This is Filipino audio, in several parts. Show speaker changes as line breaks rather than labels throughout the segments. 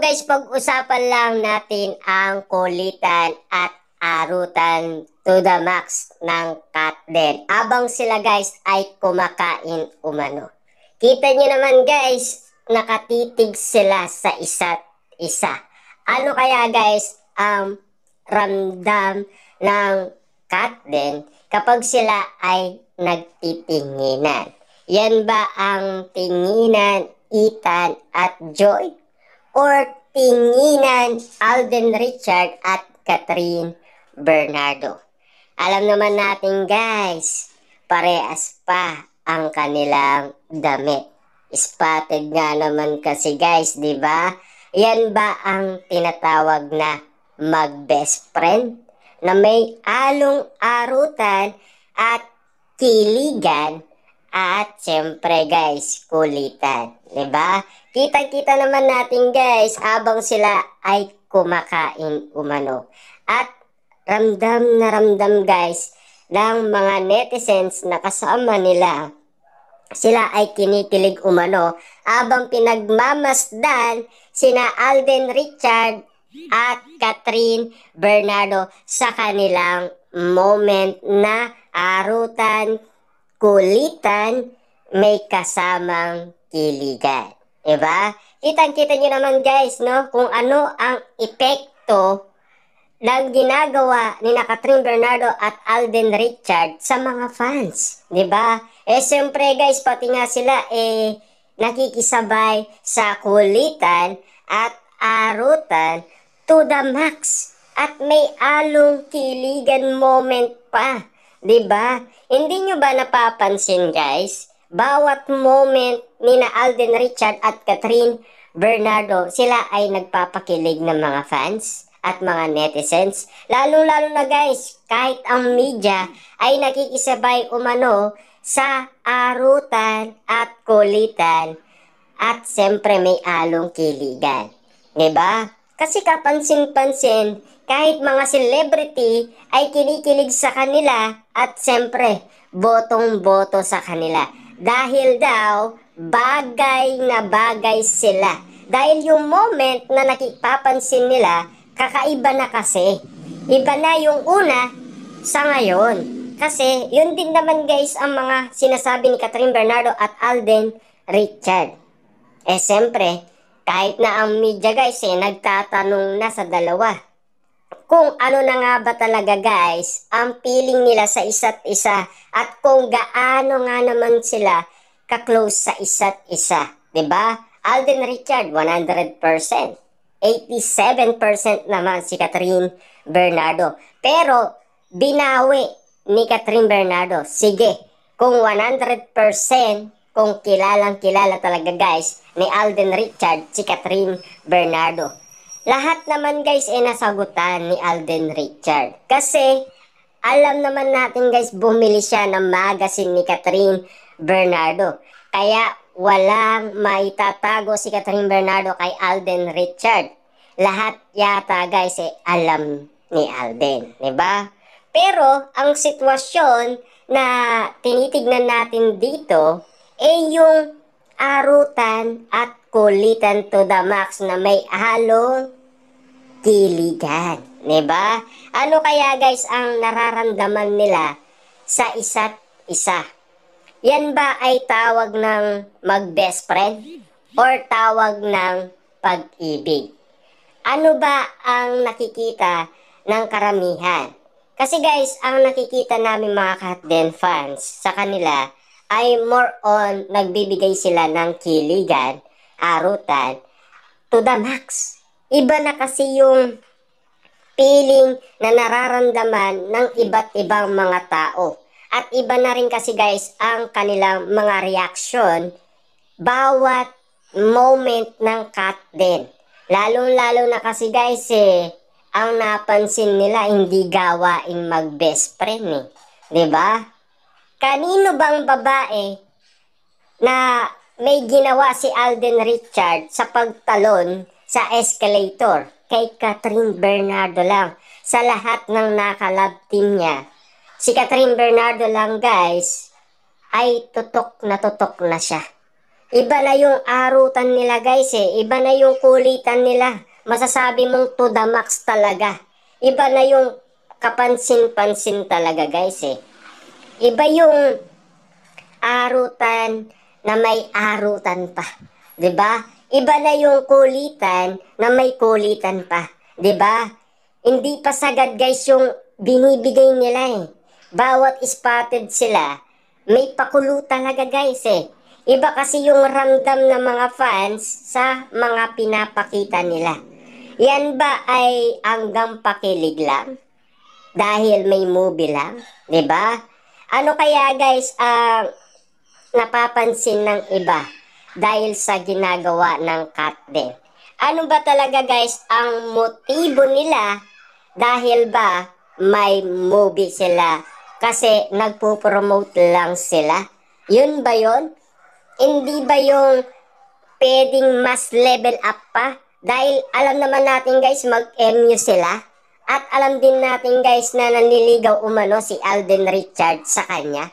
guys, pag-usapan lang natin ang kulitan at arutan to the max ng cat din. Abang sila guys ay kumakain umano. Kita niyo naman guys, nakatitig sila sa isa't isa. Ano kaya guys ang um, ramdam ng cat din kapag sila ay nagtitinginan? Yan ba ang tinginan, itan at joy? or tinginan Alden Richard at Catherine Bernardo. Alam naman natin guys, parehas pa ang kanilang damit. Spotted nga naman kasi guys, di ba? Yan ba ang tinatawag na mag-best friend? Na may along arutan at kiligan at syempre guys, kulitan. ba? Diba? Kitang-kita naman natin guys, abang sila ay kumakain umano. At ramdam na ramdam guys, ng mga netizens na kasama nila sila ay kinikilig umano abang pinagmamasdan sina Alden Richard at Catherine Bernardo sa kanilang moment na arutan kulitan may kasamang kiligan. Diba? Kitang-kita nyo naman guys, no? Kung ano ang epekto ng ginagawa ni Nakatrim Bernardo at Alden Richard sa mga fans. ba? Diba? Eh, siyempre guys, pati nga sila, eh, nakikisabay sa kulitan at arutan to the max. At may along kiligan moment pa. 'Di ba? Hindi nyo ba napapansin, guys? Bawat moment ni na Alden Richard at Catherine Bernardo, sila ay nagpapakilig ng mga fans at mga netizens. Lalo-lalo na guys, kahit ang media ay nakikisabay umano sa arutan at kulitan at siyempre may along kiligan. 'Di Diba? Kasi kapansin-pansin, kahit mga celebrity ay kinikilig sa kanila at siyempre, botong-boto sa kanila. Dahil daw, bagay na bagay sila. Dahil yung moment na nakipapansin nila, kakaiba na kasi. Iba na yung una sa ngayon. Kasi yun din naman guys ang mga sinasabi ni Catherine Bernardo at Alden Richard. Eh siyempre, kahit na ang media guys eh, nagtatanong na sa dalawa. Kung ano na nga ba talaga guys, ang feeling nila sa isa't isa at kung gaano nga naman sila kaklose sa isa't isa. ba? Diba? Alden Richard, 100%. 87% naman si Catherine Bernardo. Pero, binawi ni Catherine Bernardo. Sige, kung 100%, kung kilalang kilala talaga guys ni Alden Richard si Catherine Bernardo. Lahat naman guys ay eh, nasagutan ni Alden Richard. Kasi alam naman natin guys bumili siya ng magazine ni Catherine Bernardo. Kaya walang maitatago si Catherine Bernardo kay Alden Richard. Lahat yata guys ay alam ni Alden, 'di ba? Pero ang sitwasyon na tinitignan natin dito iyong arutan at kulitan to the max na may halong kiligan. ba? Diba? Ano kaya guys ang nararamdaman nila sa isa't isa? Yan ba ay tawag ng mag-best friend? Or tawag ng pag-ibig? Ano ba ang nakikita ng karamihan? Kasi guys, ang nakikita namin mga Katden fans sa kanila ay more on nagbibigay sila ng kiligan, arutan, to the max. Iba na kasi yung feeling na nararamdaman ng iba't ibang mga tao. At iba na rin kasi guys ang kanilang mga reaction bawat moment ng cut din. Lalong-lalo na kasi guys eh, ang napansin nila hindi gawaing mag best friend eh. ba? Diba? Kanino bang babae na may ginawa si Alden Richard sa pagtalon sa escalator? Kay Catherine Bernardo lang. Sa lahat ng nakalab team niya. Si Catherine Bernardo lang guys ay tutok na tutok na siya. Iba na yung arutan nila guys eh. Iba na yung kulitan nila. Masasabi mong to the max talaga. Iba na yung kapansin-pansin talaga guys eh. Iba yung arutan na may arutan pa. 'Di ba? Iba na yung kulitan na may kulitan pa. 'Di ba? Hindi pa sagad guys yung binibigay nila eh. Bawat spotted sila, may pakulo talaga guys eh. Iba kasi yung ramdam ng mga fans sa mga pinapakita nila. Yan ba ay hanggang pakilig lang? Dahil may movie lang? ba? Diba? Ano kaya guys ang uh, napapansin ng iba dahil sa ginagawa ng katde? Ano ba talaga guys ang motibo nila dahil ba may movie sila kasi nagpo-promote lang sila? Yun ba yun? Hindi ba yung pwedeng mas level up pa? Dahil alam naman natin guys mag-MU sila at alam din natin guys na nanliligaw umano si Alden Richard sa kanya.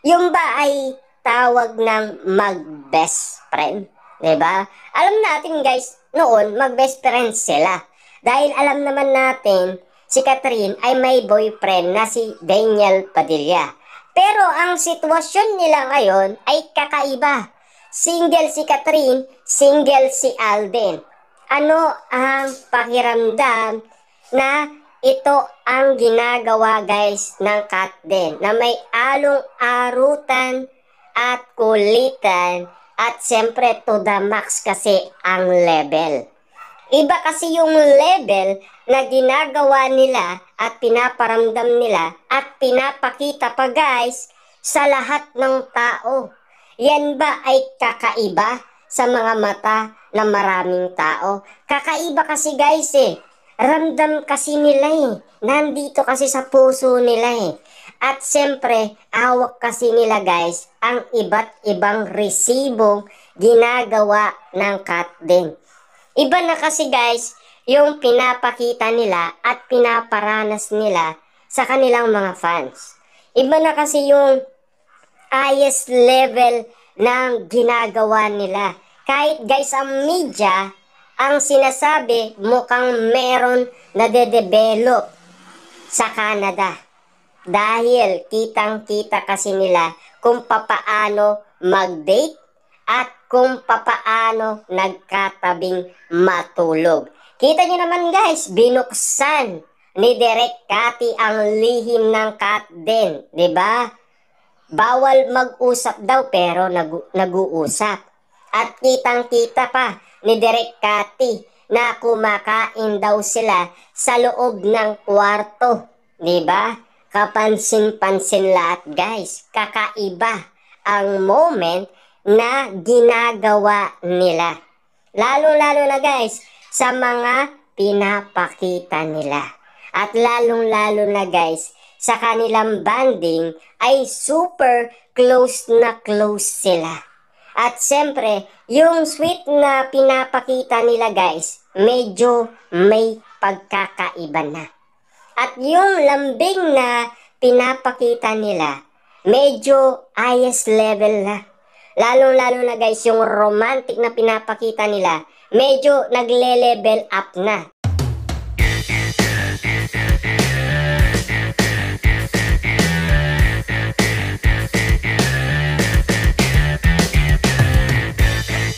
Yung ba ay tawag ng mag-best friend? ba? Diba? Alam natin guys, noon mag-best friend sila. Dahil alam naman natin, si Catherine ay may boyfriend na si Daniel Padilla. Pero ang sitwasyon nila ngayon ay kakaiba. Single si Catherine, single si Alden. Ano ang pakiramdam na ito ang ginagawa guys ng cat din na may along arutan at kulitan at siyempre to the max kasi ang level. Iba kasi yung level na ginagawa nila at pinaparamdam nila at pinapakita pa guys sa lahat ng tao. Yan ba ay kakaiba sa mga mata ng maraming tao? Kakaiba kasi guys eh Ramdam kasi nila eh. Nandito kasi sa puso nila eh. At siyempre, awak kasi nila guys ang iba't ibang resibong ginagawa ng Katden. Iba na kasi guys yung pinapakita nila at pinaparanas nila sa kanilang mga fans. Iba na kasi yung highest level ng ginagawa nila. Kahit guys ang media, ang sinasabi mukhang meron na de-develop sa Canada. Dahil kitang-kita kasi nila kung papaano mag-date at kung papaano nagkatabing matulog. Kita niyo naman guys, binuksan ni Direk Kati ang lihim ng Kat din, 'di ba? Bawal mag-usap daw pero nag-uusap. At kitang-kita pa ni Derek Cathy na kumakain daw sila sa loob ng kwarto. ba? Diba? Kapansin-pansin lahat guys. Kakaiba ang moment na ginagawa nila. Lalo-lalo na guys sa mga pinapakita nila. At lalong-lalo na guys sa kanilang banding ay super close na close sila. At syempre, yung sweet na pinapakita nila guys, medyo may pagkakaiba na. At yung lambing na pinapakita nila, medyo highest level na. Lalo-lalo na guys, yung romantic na pinapakita nila, medyo nagle-level up na.